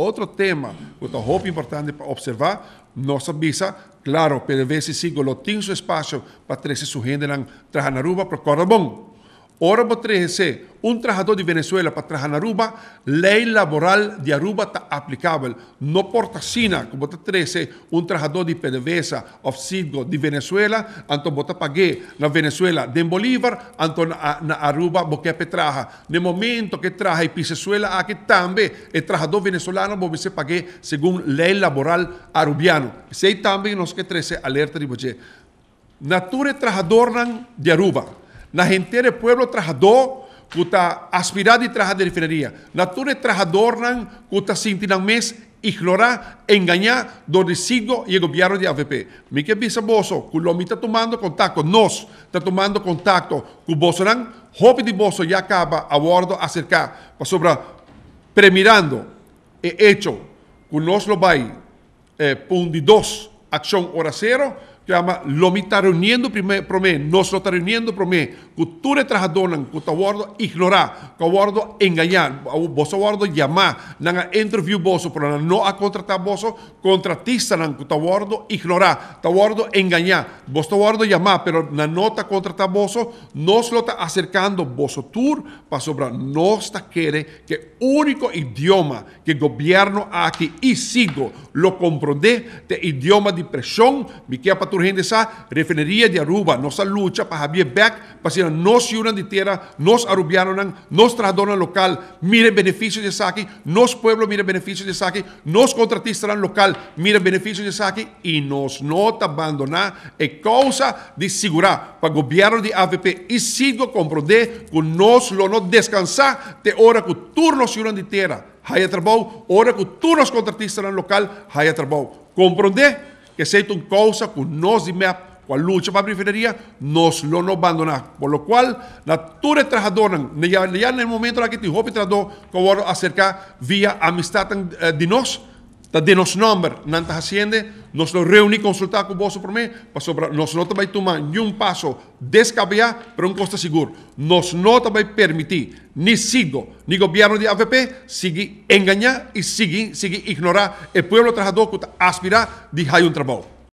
Outro tema, que outra muito importante para observar, nossa visa, claro, PDVSA sigo tem seu espaço para trazer sua renda na Trajanaruba para Corabon. Ora para 13 un trabajador de Venezuela para trabajar en Aruba, ley laboral de Aruba está aplicable. No por sina como te trece, un trabajador de PDVSA, Offsidgo de Venezuela, anto bota pagué la Venezuela de Bolívar, anto na, Aruba, porque trabaja. De momento que trabaja en ...a que también el trabajador venezolano, porque se pagué según ley laboral arubiano. Se también los que trece alerta de boche. Nature trabajador de Aruba. La gente del pueblo trabajador está aspirado y traja de refinería. Nature traja adornan, cuta sintinan mes, ignorar, engañar, donde sigue y el gobierno de AVP. Mi que visa boso, lo está tomando contacto, nos está tomando contacto, con Bolsonaro, hopi de boso ya acaba a bordo acerca para sobre premirando hecho, con nos lo va eh, punto dos, acción hora cero, lo chama lomitaruniendo está le prome, cultura trajadonan, kuta wardo ignorar, ka engañar, boso wardo llamar, nanga interview boso, pero no a contratar boso, contratista nan kuta wardo ignorar, ta engañar, boso wardo llamar, pero na nota contratar boso, nos lo está acercando boso tour, para sobrar nos está quiere que único idioma que gobierno aquí y sigo lo comprende, de idioma de presión, mi que urgente esa refinería de Aruba, nuestra lucha para Javier Beck, para que nos unan de tierra, nos arubianan, nos en local, miren beneficios de saque nos pueblo miren beneficios de saque nos contratistas local, miren beneficios de saque y nos nota abandonar es causa de seguridad para el gobierno de AVP y sigo comprender con nos lo no descansar de hora que turnos unan de tierra. Haya trabajo, hora que turnos contratistas local, haya trabajo. ¿Comprende? que aceitam colsa con nós e mea con lucha para la periferia, nos lo nos abandonar. Por lo cual, la nature trajadona, ya, ya en el momento en que te joven trató que acercar vía amistad eh, de nosotros, de los nombres não nos lo reunimos, consultamos con vos por mí, para pues, sobre te não un tomar un paso descabellado pero un costa seguro. No va a permitir, ni sigo, ni gobierno de AFP seguir engañar y seguir, seguir ignorar el pueblo trabajador que aspira a un un trabajo